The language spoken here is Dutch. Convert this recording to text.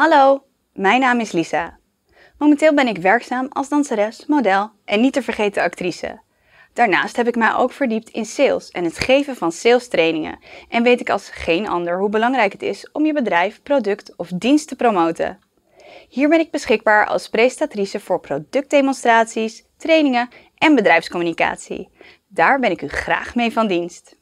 Hallo, mijn naam is Lisa. Momenteel ben ik werkzaam als danseres, model en niet te vergeten actrice. Daarnaast heb ik mij ook verdiept in sales en het geven van sales trainingen en weet ik als geen ander hoe belangrijk het is om je bedrijf, product of dienst te promoten. Hier ben ik beschikbaar als prestatrice voor productdemonstraties, trainingen en bedrijfscommunicatie. Daar ben ik u graag mee van dienst.